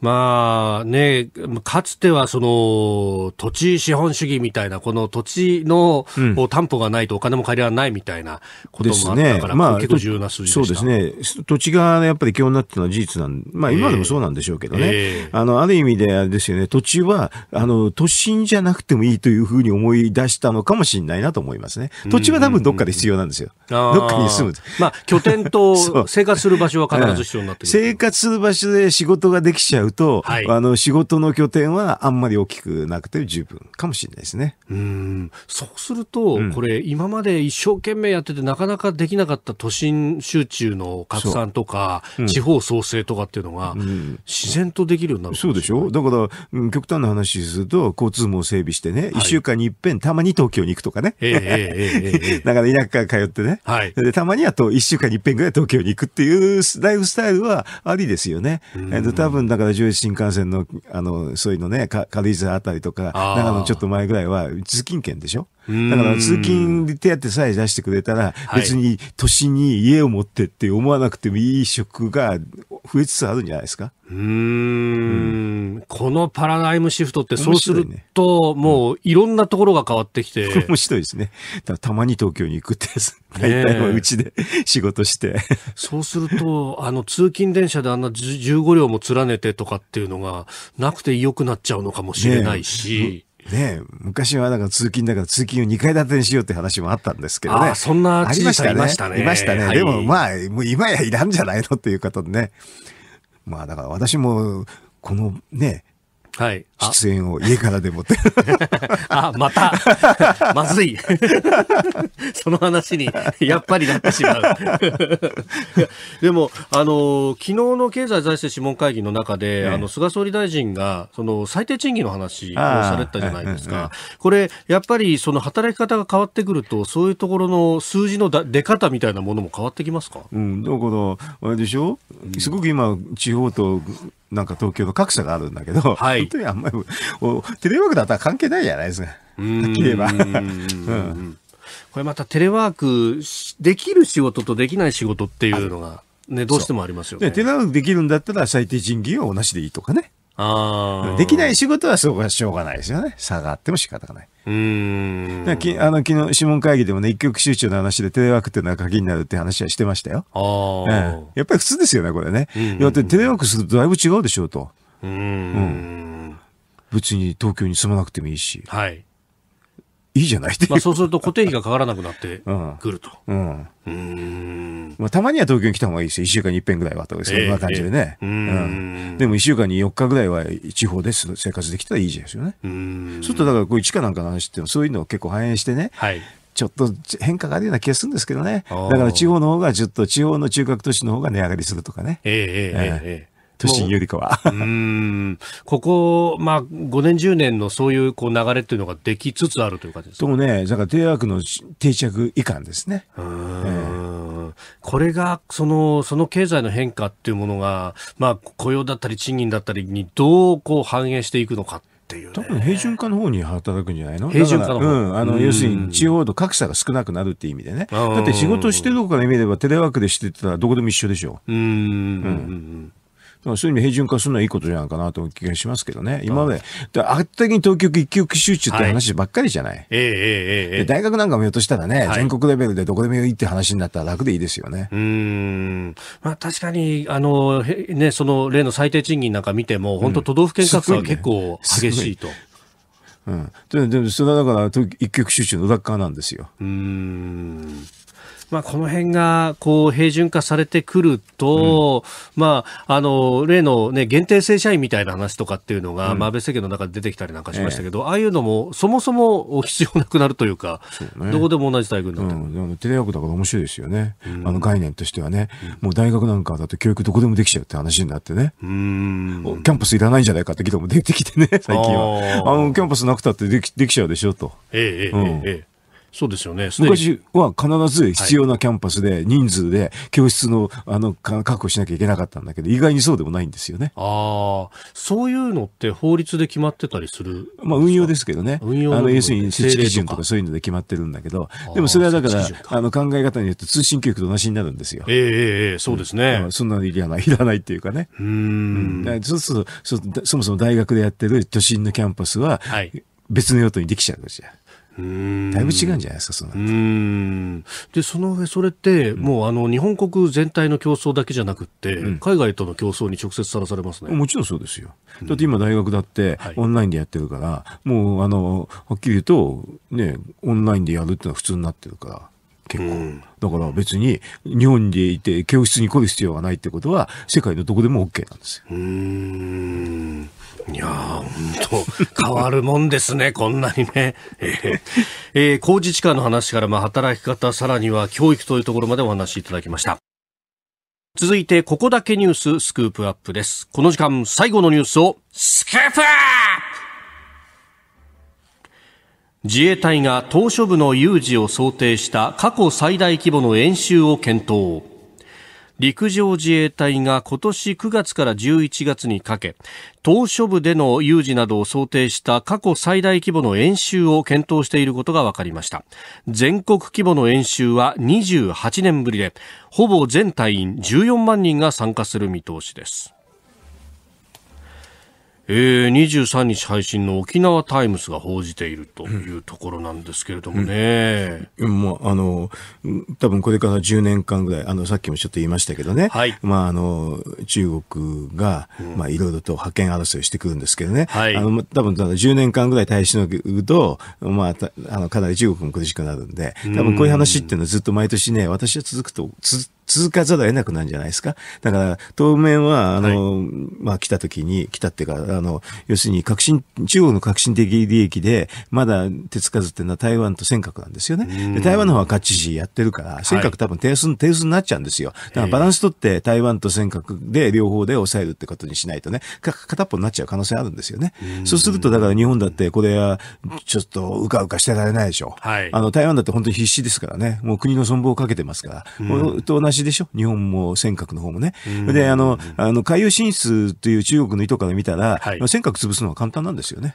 まあね、かつてはその土地資本主義みたいな、この土地の、うん、担保がないとお金も借りられないみたいなこともあったから、ねまあ、結構重要な数字そうですね、土地がやっぱり基本になってるのは事実なん、まあ、今でもそうなんでしょうけどね、えー、あのある意味であれですよね、土地はあの都心じゃなくてもいいというふうに思い出したのかもしれないなと思いますね、土地は多分どっかで必要なんですよ、どっかに住む。まあ、拠点と 生活する場所は必ず必要になってくる、生活する場所で仕事ができちゃうと、はい、あの仕事の拠点はあんまり大きくなくて十分かもしれないですねうんそうすると、うん、これ今まで一生懸命やっててなかなかできなかった都心集中の拡散とか、うん、地方創生とかっていうのが、うん、自然とできるようになるそうでしょだから、極端な話すると交通網整備してね、はい、1週間にいっぺんたまに東京に行くとかね、えー、えー、えー、えー、だから田舎から通ってね、はい、でたまにはと1週間にいっぺんぐらい東京にに行くっていうライフスタイルはありですよね。えっと、多分だから上越新幹線の、あの、そういうのね、軽井沢あたりとか、長野ちょっと前ぐらいは通勤圏でしょだから通勤で手当さえ出してくれたら、別に都に家を持ってって思わなくてもいい職が増えつつあるんじゃないですか。うんうん、このパラダイムシフトって、そうすると、もういろんなところが変わってきて。面白いですね。たまに東京に行くってやつ。大体うちで仕事して。そうすると、あの、通勤電車であんな15両も連ねてとかっていうのが、なくて良くなっちゃうのかもしれないし。ね、昔はなんか通勤だから通勤を2階建てにしようって話もあったんですけどね。あそんな知事さんいましたね。いましたね。でもまあ、もう今やいらんじゃないのっていうことでね。まあだから私も、このね、はい、出演を家からでもって。あ、また、まずい。その話にやっぱりなってしまう。でも、あの、昨日の経済財政諮問会議の中で、ね、あの菅総理大臣がその最低賃金の話をされたじゃないですか。これ、やっぱりその働き方が変わってくると、そういうところの数字の出方みたいなものも変わってきますかうん、だから、あれでしょ、うすごく今、地方となんか東京の各社があるんだけど、はい、本当にあんまり、テレワークだったら関係ないじゃないですか。うん言えば。これまたテレワークできる仕事とできない仕事っていうのが、ね、どうしてもありますよね。テレワークできるんだったら最低賃金は同じでいいとかね。できない仕事はそこはしょうがないですよね。差があっても仕方がない。うんだきあの昨日、諮問会議でもね、一極集中の話でテレワークっていうのは鍵になるって話はしてましたよ。あええ、やっぱり普通ですよね、これね。うんテレワークするとだいぶ違うでしょうと。うん、うん、別に東京に住まなくてもいいし。はいいいじゃないまあそうすると固定費がかからなくなってくると。うん。うん。まあたまには東京に来た方がいいですよ。一週間に一遍ぐらいは。そうな感じでね。うん。でも一週間に4日ぐらいは地方で生活できたらいいじゃないですよね。うん。そうするとだからこう一かなんかの話ってそういうのを結構反映してね。はい。ちょっと変化があるような気がするんですけどね。だから地方の方がちょっと地方の中核都市の方が値上がりするとかね。えええええ。都心よりかは。うん。ここ、まあ、5年、10年のそういうこう流れというのができつつあるという感じですかとね、だから定額の定着以下ですね。うん、えー、これが、その、その経済の変化っていうものが、まあ、雇用だったり賃金だったりにどうこう反映していくのか。多分平準化の方に働くんじゃないの平準化の方、うん、あの要するに地方と格差が少なくなるっていう意味でね、だって仕事してるとこから見れば、テレワークでしてたらどこでも一緒でしょ。うんうんそういう意味で平準化するのはいいことじゃないかなと気がしますけどね。今まで、あ圧倒的に東京一級集中って話ばっかりじゃない。はい、えええ大学なんかもひょっとしたらね、全国レベルでどこでもいいって話になったら楽でいいですよね。うん。まあ確かに、あの、ね、その例の最低賃金なんか見ても、本当都道府県格差は結構激しいと。うんうん。で、でそれはだから、一極集中の裏側なんですよ。うん。まあ、この辺がこう平準化されてくると、うん、まあ、あの例の、ね、限定正社員みたいな話とかっていうのが、うん、まあ、安倍政権の中で出てきたりなんかしましたけど、ええ、ああいうのもそもそも必要なくなるというか、うね、どこでも同じ待遇になってうん、テレワークだから面白いですよね、うん、あの概念としてはね、もう大学なんかだと教育どこでもできちゃうって話になってね、キャンパスいらないんじゃないかって議論も出てきてね、最近は。あのキャンパスなくたってできできちゃうでしょと。ええええええそうですよね昔は必ず必要なキャンパスで人数で教室のあの確保しなきゃいけなかったんだけど意外にそうでもないんですよね。ああそういうのって法律で決まってたりするまあ運用ですけどね運用あの要するに設置基準とかそういうので決まってるんだけどでもそれはだからあの考え方によって通信教育と同じになるんですよ。えー、えー、そうですね、うん、そんなのいらないいらないっていうかね。うん、うそうするとそもそも大学でやってる都心のキャンパスは、はい別の用途にできちゃうんでじゃん。だいぶ違うんじゃないですか、そのうでその上、それって、もうあの日本国全体の競争だけじゃなくて、うん、海外との競争に直接さらされますねもちろんそうですよ、だって今、大学だって、オンラインでやってるから、はい、もうあのはっきり言うと、ね、オンラインでやるっていうのは普通になってるから。結構、だから別に日本でいて教室に来る必要がないってことは世界のどこでも OK なんですよ。いや本当変わるもんですね、こんなにね。えー、えー、工事地下の話から、まあ、働き方、さらには教育というところまでお話しいただきました。続いて、ここだけニューススクープアップです。この時間、最後のニュースを、スクープアップ自衛隊が島しょ部の有事を想定した過去最大規模の演習を検討。陸上自衛隊が今年9月から11月にかけ、島しょ部での有事などを想定した過去最大規模の演習を検討していることが分かりました。全国規模の演習は28年ぶりで、ほぼ全隊員14万人が参加する見通しです。えー、23日配信の沖縄タイムスが報じているというところなんですけれどもね。うん、もうあの多分これから10年間ぐらいあのさっきもちょっと言いましたけどね、はい、まあ、あの中国が、まあ、いろいろと覇権争いしてくるんですけどね、はい。あの多分10年間ぐらい耐えと、まあ、あのかなり中国も苦しくなるんで多分こういう話っていうのはずっと毎年ね私は続くと続かざるを得なくなるんじゃないですか。だから、当面は、あの、はい、まあ、来た時に、来たっていうか、あの、要するに革新、中国の革新的利益で、まだ手つかずっていうのは台湾と尖閣なんですよね。で台湾の方は勝ちチやってるから、尖閣多分定数、定数になっちゃうんですよ。だからバランス取って台湾と尖閣で両方で抑えるってことにしないとね、か片っぽになっちゃう可能性あるんですよね。そうすると、だから日本だってこれは、ちょっとうかうかしてられないでしょ。はい、あの、台湾だって本当に必死ですからね。もう国の存亡をかけてますから。うん、と同じしでしょ日本も尖閣の方もね。で、あの、あの、海洋進出という中国の意図から見たら、はい、尖閣潰すのは簡単なんですよね。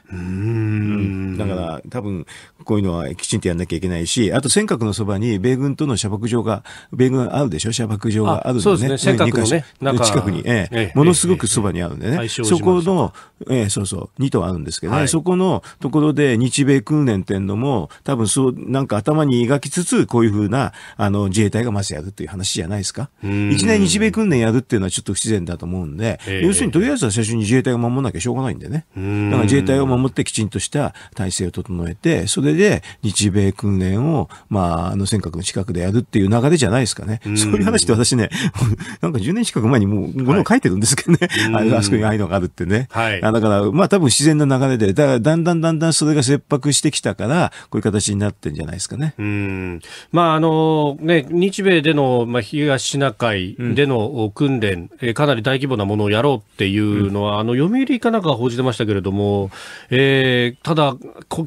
だから、多分、こういうのはきちんとやんなきゃいけないし、あと尖閣のそばに米軍との射爆場が、米軍あるでしょ射爆場があるんでね。そうですね。尖閣の、ね、近くに、ええ、ものすごくそばにあるんでね。そこの、ええ、そうそう、2棟あるんですけどね、はい、そこのところで日米訓練っていうのも、多分そう、なんか頭に描きつつ、こういうふうな、あの、自衛隊がまずやるという話じゃないないですか、一年日米訓練やるっていうのはちょっと不自然だと思うんで、要するにとりあえずは最初に自衛隊を守らなきゃしょうがないんでね、だから自衛隊を守ってきちんとした体制を整えて、それで日米訓練を、まあ、あの尖閣の近くでやるっていう流れじゃないですかね、そういう話って私ね、なんか10年近く前にもう、ものを書いてるんですけどね、はい、あそこにああいうのがあるってね、はい、だから、まあ、多分自然な流れで、だだんだんだんだんそれが切迫してきたから、こういう形になってんじゃないですかね。うんまああのね、日米での、まあ、東シナ海での訓練、うん、かなり大規模なものをやろうっていうのは、うん、あの読売かなんか報じてましたけれども、えー、ただ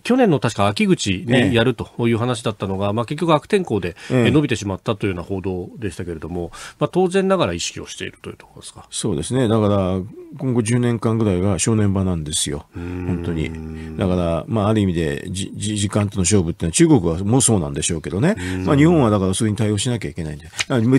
去年の確か秋口にやるという話だったのが、まあ、結局悪天候で伸びてしまったというような報道でしたけれども、まあ、当然ながら意識をしているというところですか。そうですねだから今後10年間ぐらいが正念場なんですよ、本当に。だから、まあ、ある意味でじ時間との勝負っていうのは、中国はもうそうなんでしょうけどね、まあ、日本はだからそれに対応しなきゃいけないんで、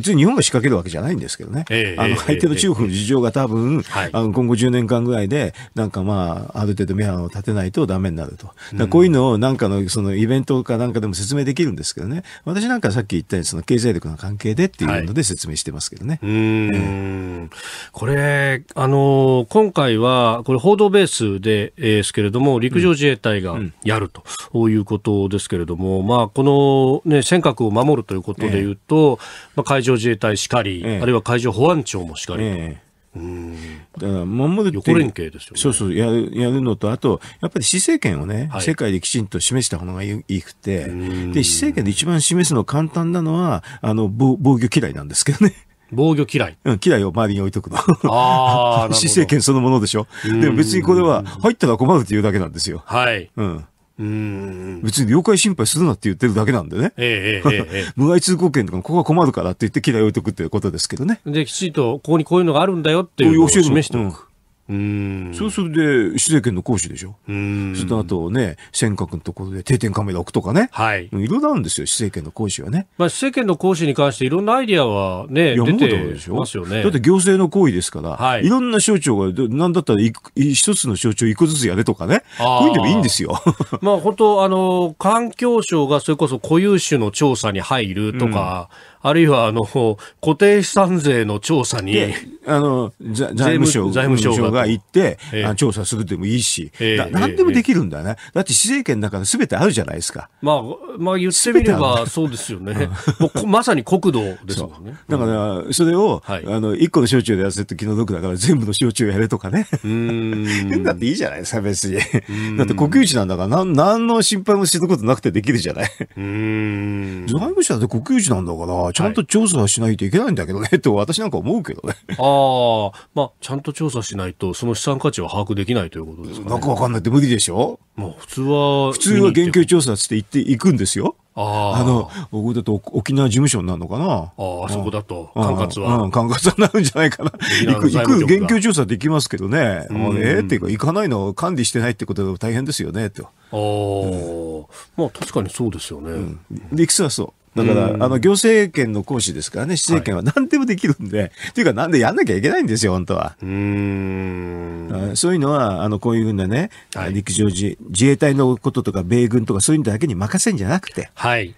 別に日本が仕掛けるわけじゃないんですけどね、えー、あの相手の中国の事情が多分、はあの今後10年間ぐらいで、なんかまあ、ある程度目安を立てないとだめになると、こういうのをなんかのそのイベントかなんかでも説明できるんですけどね、私なんかさっき言ったように、その経済力の関係でっていうので説明してますけどね。はいこれあの、今回は、これ、報道ベースでですけれども、陸上自衛隊がやると、ういうことですけれども、まあ、この、ね、尖閣を守るということでいうと、まあ、海上上自衛隊しかり、ええ、あるいは海上保安庁もしかり、ええ、だから守るって連携でね、そうそうやるやるのと、あと、やっぱり施政権をね、はい、世界できちんと示した方がいいくて、で施政権で一番示すの簡単なのは、あの防防御嫌いなんですけどね。防御嫌い。うん、嫌いを周りに置いとくの。ああ、施政 権そのものでしょ。でも別にこれは入ったら困るっていうだけなんですよ。はい。うん。うん別に業界心配するなって言ってるだけなんでね、えええ 無害通行権とかもここは困るからって言って嫌い置いとくってことですけどね。で、きちんとここにこういうのがあるんだよっていうのを示しておく。うんそうするで、施政権の行使でしょ。うんそれとあとね、尖閣のところで定点カメラ置くとかね。はい。いろいろあるんですよ、施政権の行使はね。まあ、施政権の行使に関していろんなアイディアはね、出てますよね。だって行政の行為ですから、はい。いろんな省庁が、なんだったら一つの省庁一個ずつやれとかね。こういうのもいいんですよ。まあ、本当あの、環境省がそれこそ固有種の調査に入るとか、うんあるいはあの固定資産税の調査にあの財務省財務省が行って、えー、調査するでもいいし、え何でもできるんだね、えだって市政権の中のすべてあるじゃないですか。まあ、まあ、言ってみればそうですよね、もうまさに国土ですもんね。だから、それを、はい、あの1個の省庁でやせって気の毒だから、全部の省庁やれとかね、うんだっていいじゃないですか、別に。だって国有地なんだから、なん何の心配もすることなくてできるじゃない。うん財務省だって国有地なんだから、ちゃんと調査しないといけないんだけどね、と私なんか思うけどね。ああ、まあ、ちゃんと調査しないと、その資産価値は把握できないということですか、ね、なんかわかんないって無理でしょま普通は。普通は研究調査って言っていくんですよ。あああの、僕だと沖縄事務所になるのかな。ああ、そこだと、管轄は。うん、管轄はなるんじゃないかな。行く、行く、現況調査できますけどね。うん、ええー、っていうか、行かないのを管理してないってことで大変ですよね、と。ああ、うん、まあ確かにそうですよね。うん、理屈はそう。だから、あの、行政権の行使ですからね、市政権は何でもできるんで、と いうか、なんでやんなきゃいけないんですよ、本当は。うんそういうのは、あの、こういうふうなね、陸上自、自衛隊のこととか、米軍とか、そういうのだけに任せんじゃなくて、はい。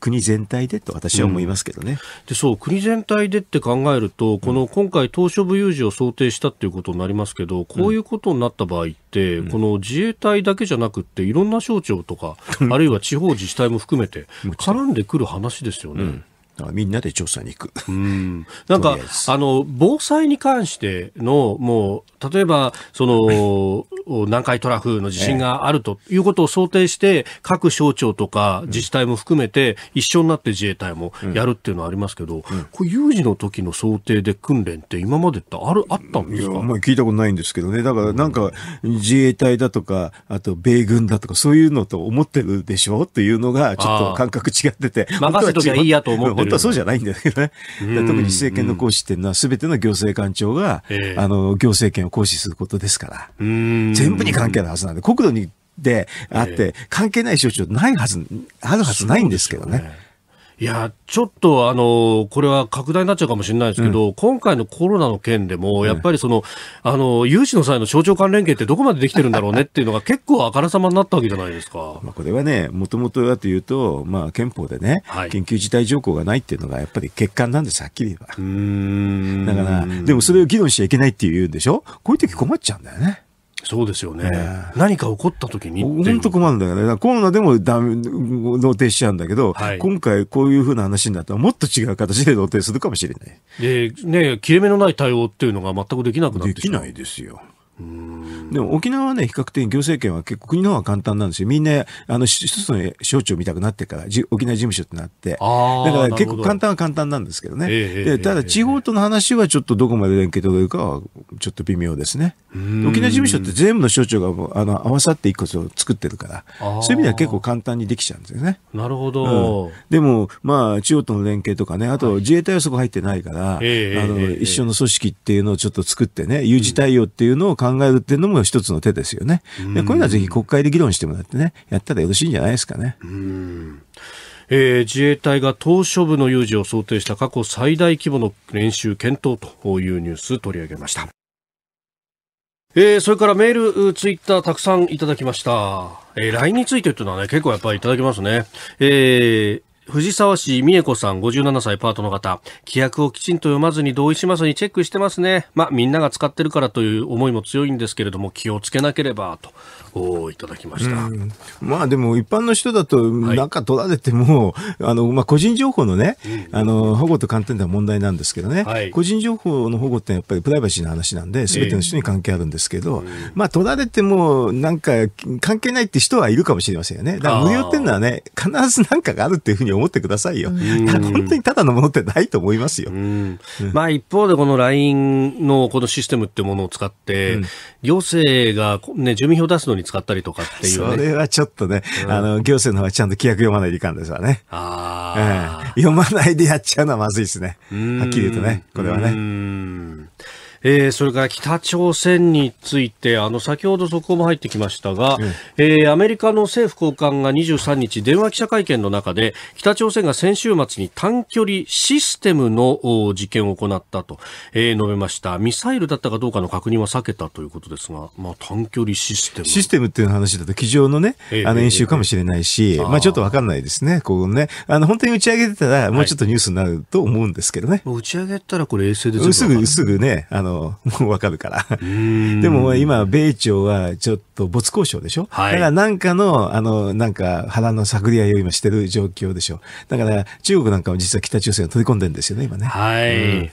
国全体でと私は思いますけどね、うん、でそう国全体でって考えると、この今回、島しょ部有事を想定したっていうことになりますけど、こういうことになった場合って、うん、この自衛隊だけじゃなくって、いろんな省庁とか、あるいは地方自治体も含めて、絡んでくる話ですよね。うんみんなで調査に行く。うん、なんかあの防災に関してのもう例えばその南海トラフの地震があるということを想定して、各省庁とか自治体も含めて一緒になって自衛隊もやるっていうのはありますけど、これ有事の時の想定で訓練って今までってあるあったんですか？まあ聞いたことないんですけどね。だからなんか自衛隊だとかあと米軍だとかそういうのと思ってるでしょっていうのがちょっと感覚違ってて、任せときゃいいやと思って本当はそうじゃないんだけどね。特に政権の行使っていうのは、すべての行政官庁が、えー、あの、行政権を行使することですから、全部に関係ないはずなんで、国土にであって、関係ない省庁ないはず、あるはずないんですけどね。いやちょっとあのこれは拡大になっちゃうかもしれないですけど、うん、今回のコロナの件でも、やっぱりその、うん、あの融資の際の省庁間連携ってどこまでできてるんだろうねっていうのが、結構あからさまになったわけじゃないですかまあこれはね、もともとはというと、まあ、憲法でね、はい、緊急事態条項がないっていうのが、やっぱり欠陥なんです、はっきり言えば。だから、でもそれを議論しちゃいけないっていうんでしょ、こういう時困っちゃうんだよね。そうですよね、ね何か起こった時に本当困るんだよねコロナでもダメ同定しちゃうんだけど、はい、今回こういうふうな話になったらもっと違う形で同定するかもしれないでね切れ目のない対応っていうのが全くできなくなってしまうできないですよでも沖縄はね、比較的行政権は結構国の方は簡単なんですよ。みんな、あの、一つの省庁見たくなってから、沖縄事務所ってなって。だから結構簡単は簡単なんですけどね。えー、ただ地方との話はちょっとどこまで連携取れるかはちょっと微妙ですね。沖縄事務所って全部の省庁があの合わさって一個を作ってるから、そういう意味では結構簡単にできちゃうんですよね。なるほど、うん、でも、まあ、地方との連携とかね、あと自衛隊はそこ入ってないから、はい、あの、一緒の組織っていうのをちょっと作ってね、有事対応っていうのを考考えるっていうのも一つの手ですよね。でこういうのはぜひ国会で議論してもらってね、やったらよろしいんじゃないですかね。うんえー、自衛隊が島し部の有事を想定した過去最大規模の練習検討というニュース取り上げました。えー、それからメール、ツイッターたくさんいただきました。えー、LINE についてというのはね、結構やっぱりいただきますね。えー藤沢市美恵子さん57歳パートの方規約をきちんと読まずに同意しますにチェックしてますねまあみんなが使ってるからという思いも強いんですけれども気をつけなければとおいただきました、まあでも一般の人だと中取られても、はい、あのまあ個人情報のね、うん、あの保護と観点では問題なんですけどね、はい、個人情報の保護ってやっぱりプライバシーの話なんですべての人に関係あるんですけど、えー、まあ取られてもなんか関係ないって人はいるかもしれませんよねだから無料っていうのはね必ず何かがあるっていうふうに思ってくださいよ。本当にただのものってないと思いますよ。まあ一方でこの LINE のこのシステムっていうものを使って、行政がね、住民票出すのに使ったりとかっていう、ね、それはちょっとね、あの、行政の方はちゃんと規約読まないでいかんですわね。あ読まないでやっちゃうのはまずいですね。はっきり言うとね、これはね。えー、それから北朝鮮についてあの先ほど速報も入ってきましたが、うん、えー、アメリカの政府高官が23日電話記者会見の中で北朝鮮が先週末に短距離システムの実験を行ったと、えー、述べましたミサイルだったかどうかの確認は避けたということですが、まあ、短距離システムシステムっていう話だと机上のね、あの演習かもしれないし、まあ、ちょっと分かんないですねこうねあの本当に打ち上げてたらもうちょっとニュースになると思うんですけどね、はい、打ち上げたらこれ衛星ですぐすぐねあのも うわかるから。でも今、米朝はちょっと没交渉でしょ、はい、だからなんかの、あの、なんか腹の探り合いを今してる状況でしょだから中国なんかも実は北朝鮮を取り込んでるんですよね、今ね。はい。うん